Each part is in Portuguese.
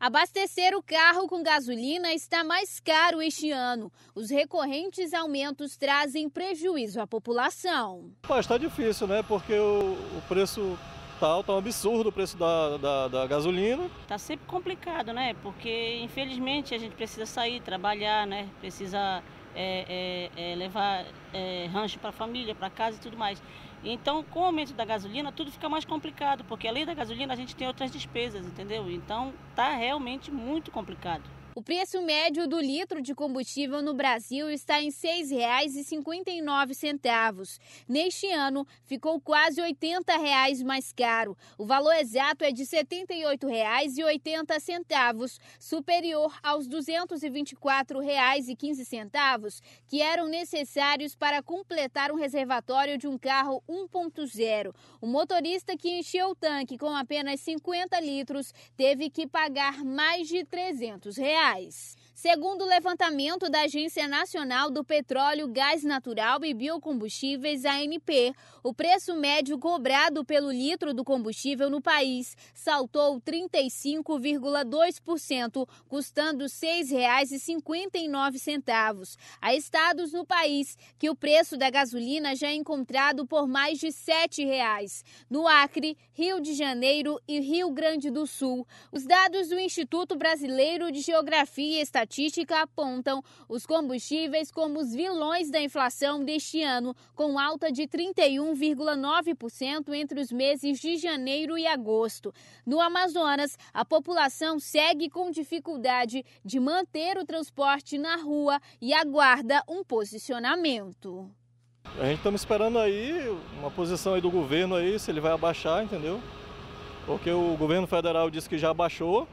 Abastecer o carro com gasolina está mais caro este ano. Os recorrentes aumentos trazem prejuízo à população. está difícil, né? Porque o, o preço está tá um absurdo o preço da, da, da, gasolina. Tá sempre complicado, né? Porque infelizmente a gente precisa sair, trabalhar, né? Precisa é, é, é, levar é, rancho para a família, para casa e tudo mais. Então, com o aumento da gasolina, tudo fica mais complicado, porque além da gasolina a gente tem outras despesas, entendeu? Então, está realmente muito complicado. O preço médio do litro de combustível no Brasil está em R$ 6,59. Neste ano, ficou quase R$ 80 reais mais caro. O valor exato é de R$ 78,80, superior aos R$ 224,15 que eram necessários para completar um reservatório de um carro 1.0. O motorista que encheu o tanque com apenas 50 litros teve que pagar mais de R$ 300. Reais reais. Segundo o levantamento da Agência Nacional do Petróleo, Gás Natural e Biocombustíveis, ANP, o preço médio cobrado pelo litro do combustível no país saltou 35,2%, custando R$ 6,59. Há estados no país que o preço da gasolina já é encontrado por mais de R$ 7,00. No Acre, Rio de Janeiro e Rio Grande do Sul. Os dados do Instituto Brasileiro de Geografia e Estatística estatística apontam os combustíveis como os vilões da inflação deste ano, com alta de 31,9% entre os meses de janeiro e agosto. No Amazonas, a população segue com dificuldade de manter o transporte na rua e aguarda um posicionamento. A gente está esperando aí uma posição aí do governo aí, se ele vai abaixar, entendeu? Porque o governo federal disse que já abaixou,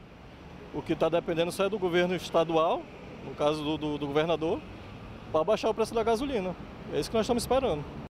o que está dependendo só é do governo estadual, no caso do, do, do governador, para baixar o preço da gasolina. É isso que nós estamos esperando.